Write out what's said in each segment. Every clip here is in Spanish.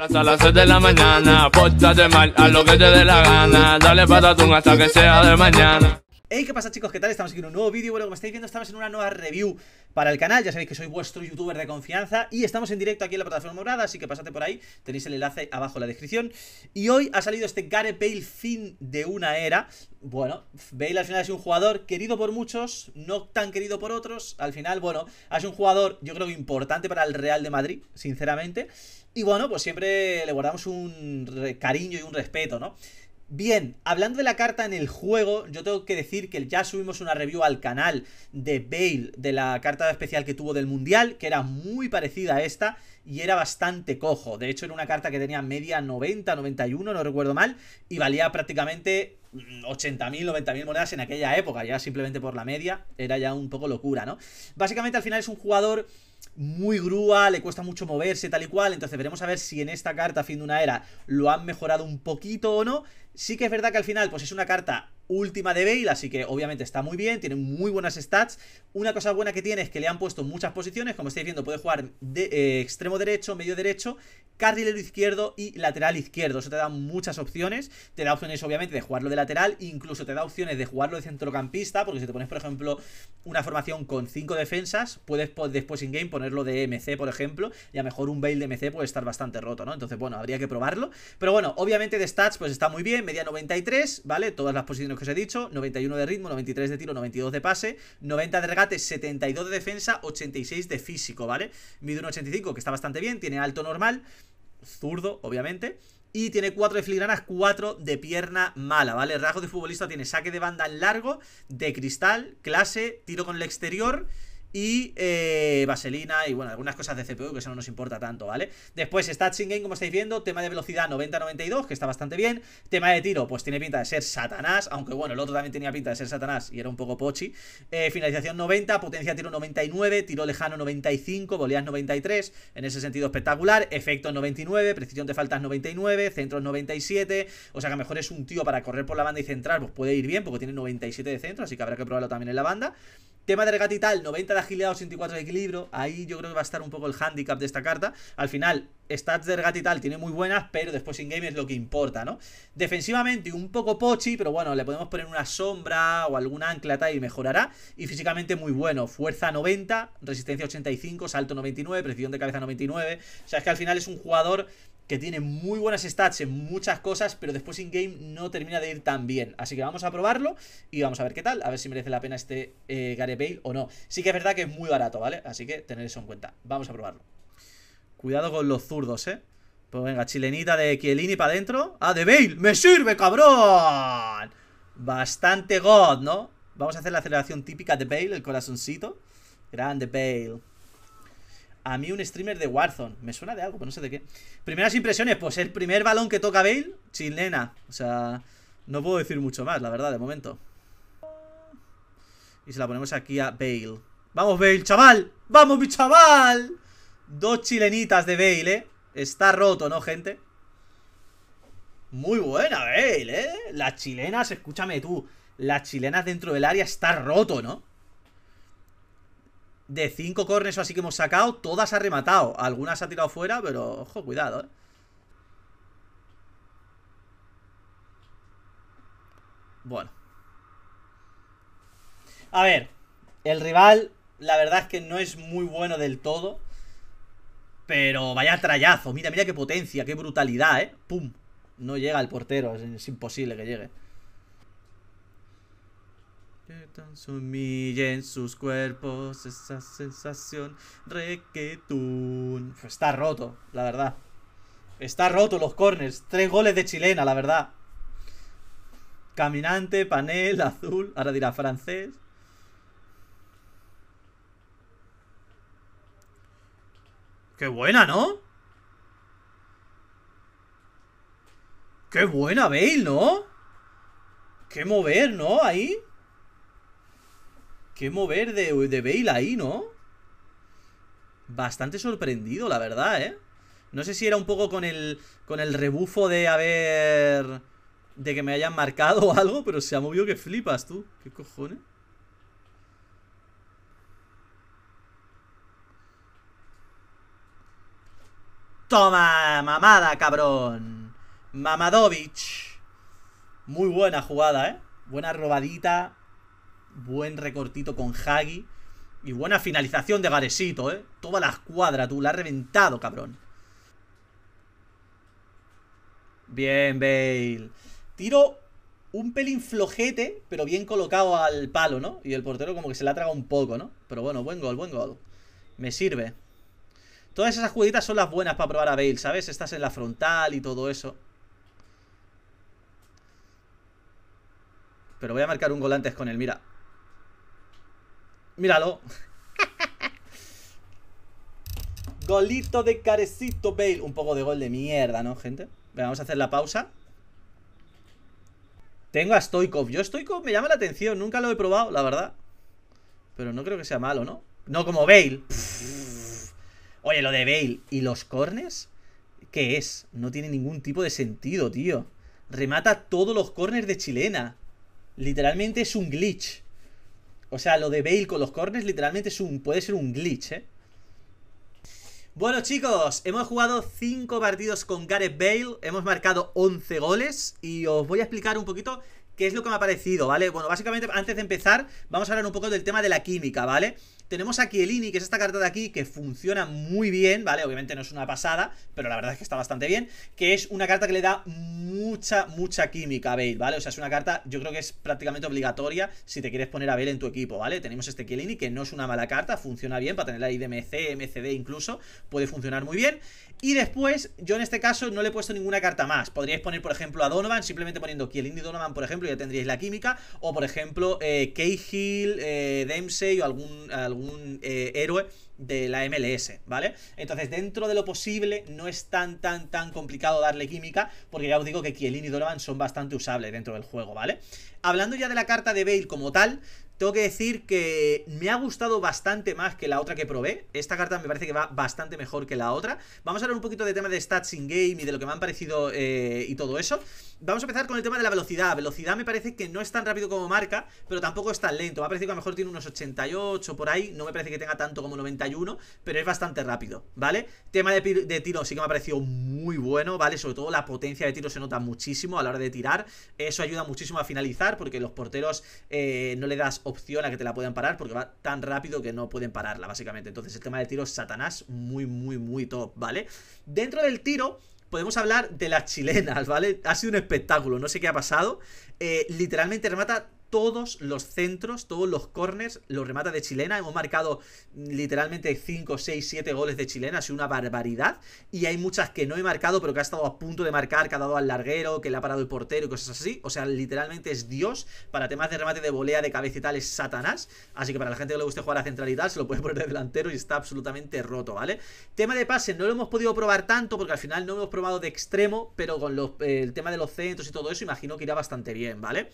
Hasta las 6 de la mañana, pórtate mal, a lo que te dé la gana, dale patatún hasta que sea de mañana. Hey, ¿qué pasa chicos? ¿Qué tal? Estamos aquí en un nuevo vídeo, bueno, como estáis viendo estamos en una nueva review para el canal, ya sabéis que soy vuestro youtuber de confianza y estamos en directo aquí en la plataforma morada, así que pasate por ahí, tenéis el enlace abajo en la descripción y hoy ha salido este Gareth Bale fin de una era, bueno, Bale al final es un jugador querido por muchos, no tan querido por otros, al final, bueno, es un jugador yo creo importante para el Real de Madrid, sinceramente, y bueno, pues siempre le guardamos un cariño y un respeto, ¿no? Bien, hablando de la carta en el juego, yo tengo que decir que ya subimos una review al canal de Bale de la carta especial que tuvo del Mundial, que era muy parecida a esta y era bastante cojo. De hecho, era una carta que tenía media 90, 91, no recuerdo mal, y valía prácticamente 80.000, 90.000 monedas en aquella época, ya simplemente por la media, era ya un poco locura, ¿no? Básicamente al final es un jugador muy grúa, le cuesta mucho moverse, tal y cual. Entonces veremos a ver si en esta carta, fin de una era, lo han mejorado un poquito o no. Sí que es verdad que al final, pues es una carta última de Bale, así que obviamente está muy bien, tiene muy buenas stats. Una cosa buena que tiene es que le han puesto muchas posiciones, como estáis viendo, puede jugar de, eh, extremo derecho, medio derecho, carrilero izquierdo y lateral izquierdo. Eso te da muchas opciones, te da opciones obviamente de jugarlo de lateral, incluso te da opciones de jugarlo de centrocampista, porque si te pones, por ejemplo, una formación con 5 defensas, puedes después in-game ponerlo de MC, por ejemplo, y a lo mejor un Bale de MC puede estar bastante roto, ¿no? Entonces, bueno, habría que probarlo. Pero bueno, obviamente de stats pues está muy bien, media 93, ¿vale? Todas las posiciones os he dicho, 91 de ritmo, 93 de tiro, 92 de pase, 90 de regate, 72 de defensa, 86 de físico, ¿vale? Mide un 85, que está bastante bien, tiene alto normal, zurdo, obviamente. Y tiene 4 de filigranas, 4 de pierna mala, ¿vale? Rasgo de futbolista tiene saque de banda largo, de cristal, clase, tiro con el exterior y eh, Vaselina y bueno, algunas cosas de CPU que eso no nos importa tanto, ¿vale? Después, está como estáis viendo, tema de velocidad 90-92, que está bastante bien. Tema de tiro, pues tiene pinta de ser Satanás, aunque bueno, el otro también tenía pinta de ser Satanás y era un poco pochi. Eh, finalización 90, potencia tiro 99, tiro lejano 95, voleas 93, en ese sentido espectacular. Efecto 99, precisión de faltas 99, centros 97. O sea que a lo mejor es un tío para correr por la banda y centrar, pues puede ir bien, porque tiene 97 de centro, así que habrá que probarlo también en la banda. Tema de gatital tal, 90 de agilidad, 84 de equilibrio. Ahí yo creo que va a estar un poco el handicap de esta carta. Al final, stats de gatital tal tiene muy buenas, pero después en game es lo que importa, ¿no? Defensivamente un poco pochi, pero bueno, le podemos poner una sombra o alguna ancla y mejorará. Y físicamente muy bueno, fuerza 90, resistencia 85, salto 99, precisión de cabeza 99. O sea, es que al final es un jugador que tiene muy buenas stats en muchas cosas, pero después in-game no termina de ir tan bien. Así que vamos a probarlo y vamos a ver qué tal, a ver si merece la pena este eh, Gare Bale o no. Sí que es verdad que es muy barato, ¿vale? Así que tener eso en cuenta. Vamos a probarlo. Cuidado con los zurdos, ¿eh? Pues venga, chilenita de Kielini para adentro. ¡Ah, de Bale! ¡Me sirve, cabrón! Bastante god, ¿no? Vamos a hacer la aceleración típica de Bale, el corazoncito. Grande Bale a mí un streamer de Warzone. Me suena de algo, pero no sé de qué. Primeras impresiones, pues el primer balón que toca Bale, chilena. O sea, no puedo decir mucho más, la verdad, de momento. Y se la ponemos aquí a Bale. ¡Vamos, Bale, chaval! ¡Vamos, mi chaval! Dos chilenitas de Bale, ¿eh? Está roto, ¿no, gente? Muy buena, Bale, ¿eh? Las chilenas, escúchame tú. Las chilenas dentro del área está roto, ¿no? de cinco cornes o así que hemos sacado, todas ha rematado. Algunas ha tirado fuera, pero ojo, cuidado, ¿eh? Bueno. A ver, el rival, la verdad es que no es muy bueno del todo. Pero vaya trallazo, mira, mira qué potencia, qué brutalidad, ¿eh? ¡Pum! No llega el portero, es imposible que llegue tan en sus cuerpos esa sensación requetún. Está roto, la verdad. Está roto los corners. Tres goles de chilena, la verdad. Caminante, panel, azul. Ahora dirá francés. Qué buena, ¿no? Qué buena, Bale, ¿no? Qué mover, ¿no? Ahí. ¡Qué mover de, de ahí, ¿no? Bastante sorprendido, la verdad, ¿eh? No sé si era un poco con el, con el rebufo de haber... De que me hayan marcado o algo, pero se ha movido que flipas, tú. ¿Qué cojones? Toma, mamada, cabrón. Mamadovich. Muy buena jugada, ¿eh? Buena robadita. Buen recortito con Hagi. Y buena finalización de Garesito, ¿eh? Toda la escuadra, tú. La ha reventado, cabrón. Bien, Bale. Tiro un pelín flojete, pero bien colocado al palo, ¿no? Y el portero como que se la traga un poco, ¿no? Pero bueno, buen gol, buen gol. Me sirve. Todas esas jugaditas son las buenas para probar a Bale, ¿sabes? Estás en la frontal y todo eso. Pero voy a marcar un gol antes con él, mira. Míralo. Golito de carecito Bale. Un poco de gol de mierda, ¿no, gente? vamos a hacer la pausa. Tengo a Stoikov. Yo Stoikov me llama la atención. Nunca lo he probado, la verdad. Pero no creo que sea malo, ¿no? No como Bale. Oye, lo de Bale y los corners. ¿Qué es? No tiene ningún tipo de sentido, tío. Remata todos los corners de chilena. Literalmente es un glitch. O sea, lo de Bale con los cornes, literalmente es un, puede ser un glitch, ¿eh? Bueno chicos, hemos jugado 5 partidos con Gareth Bale, hemos marcado 11 goles y os voy a explicar un poquito qué es lo que me ha parecido, ¿vale? Bueno, básicamente, antes de empezar, vamos a hablar un poco del tema de la química, ¿vale? Tenemos a el que es esta carta de aquí, que funciona muy bien, ¿vale? Obviamente no es una pasada, pero la verdad es que está bastante bien, que es una carta que le da mucha, mucha química a Bale, ¿vale? O sea, es una carta, yo creo que es prácticamente obligatoria si te quieres poner a Bale en tu equipo, ¿vale? Tenemos este Kielini, que no es una mala carta, funciona bien, para tener ahí de MCD incluso, puede funcionar muy bien. Y después, yo en este caso no le he puesto ninguna carta más. Podríais poner, por ejemplo, a Donovan, simplemente poniendo Kielini Donovan, por ejemplo, ya tendríais la química. O por ejemplo, eh, Cahill, eh, Dempsey o algún, algún eh, héroe de la MLS, ¿vale? Entonces, dentro de lo posible, no es tan, tan, tan complicado darle química, porque ya os digo que Kielin y Donovan son bastante usables dentro del juego, ¿vale? Hablando ya de la carta de Bale como tal, tengo que decir que me ha gustado bastante más que la otra que probé. Esta carta me parece que va bastante mejor que la otra. Vamos a hablar un poquito de tema de stats in game y de lo que me han parecido eh, y todo eso. Vamos a empezar con el tema de la velocidad. Velocidad me parece que no es tan rápido como marca, pero tampoco es tan lento. Me ha parecido que a lo mejor tiene unos 88 por ahí. No me parece que tenga tanto como 91, pero es bastante rápido, ¿vale? Tema de, tiro sí que me ha parecido muy bueno, ¿vale? Sobre todo la potencia de tiro se nota muchísimo a la hora de tirar. Eso ayuda muchísimo a finalizar porque los porteros eh, no le das opción a que te la puedan parar porque va tan rápido que no pueden pararla, básicamente. Entonces, el tema de tiro, Satanás, muy, muy, muy top, ¿vale? Dentro del tiro, podemos hablar de las chilenas, ¿vale? Ha sido un espectáculo, no sé qué ha pasado. Eh, literalmente remata todos los centros, todos los corners, los remata de chilena. Hemos marcado literalmente 5, 6, 7 goles de chilena, ha sido una barbaridad. Y hay muchas que no he marcado, pero que ha estado a punto de marcar, que ha dado al larguero, que le ha parado el portero y cosas así. O sea, literalmente es Dios. Para temas de remate de volea, de cabeza y tal, es Satanás. Así que para la gente que le guste jugar a central se lo puede poner de delantero y está absolutamente roto, ¿vale? Tema de pase, no lo hemos podido probar tanto, porque al final no hemos probado de extremo, pero con eh, el tema de los centros y todo eso, imagino que irá bastante bien, ¿vale?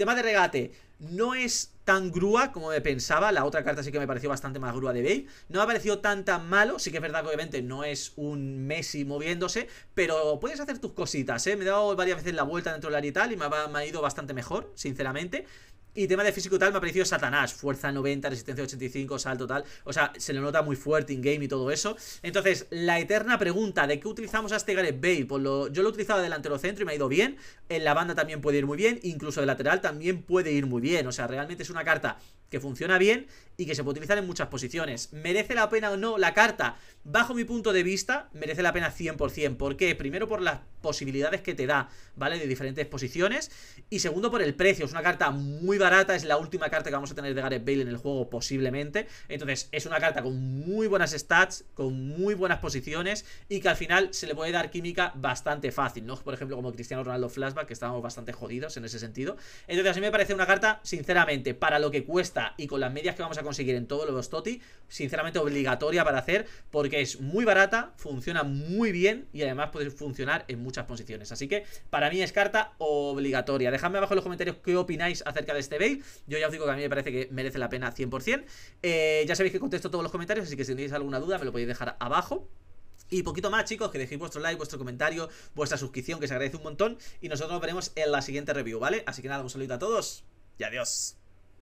Tema de regate. No es tan grúa como me pensaba. La otra carta sí que me pareció bastante más grúa de Bale. No me ha parecido tan tan malo. Sí que es verdad que obviamente no es un Messi moviéndose. Pero puedes hacer tus cositas, ¿eh? Me he dado varias veces la vuelta dentro del área y tal. Y me ha ido bastante mejor, sinceramente. Y tema de físico y tal, me ha parecido Satanás. Fuerza 90, resistencia 85, salto tal. O sea, se le nota muy fuerte in-game y todo eso. Entonces, la eterna pregunta de qué utilizamos a este Gareth Bale. Pues lo, yo lo he utilizado delantero centro y me ha ido bien. En la banda también puede ir muy bien. Incluso de lateral también puede ir muy bien. O sea, realmente es una carta que funciona bien y que se puede utilizar en muchas posiciones. ¿Merece la pena o no la carta? bajo mi punto de vista, merece la pena 100%. ¿Por qué? Primero por las posibilidades que te da, ¿vale? De diferentes posiciones. Y segundo por el precio. Es una carta muy barata, es la última carta que vamos a tener de Gareth Bale en el juego posiblemente. Entonces es una carta con muy buenas stats, con muy buenas posiciones y que al final se le puede dar química bastante fácil. No, por ejemplo, como Cristiano Ronaldo Flashback, que estábamos bastante jodidos en ese sentido. Entonces a mí me parece una carta, sinceramente, para lo que cuesta y con las medias que vamos a conseguir en todos los Toti, sinceramente obligatoria para hacer. Porque que es muy barata, funciona muy bien y además puede funcionar en muchas posiciones. Así que para mí es carta obligatoria. Dejadme abajo en los comentarios qué opináis acerca de este bail. Yo ya os digo que a mí me parece que merece la pena 100%. Eh, ya sabéis que contesto todos los comentarios, así que si tenéis alguna duda me lo podéis dejar abajo. Y poquito más, chicos, que dejéis vuestro like, vuestro comentario, vuestra suscripción, que se agradece un montón. Y nosotros nos veremos en la siguiente review, ¿vale? Así que nada, un saludo a todos y adiós.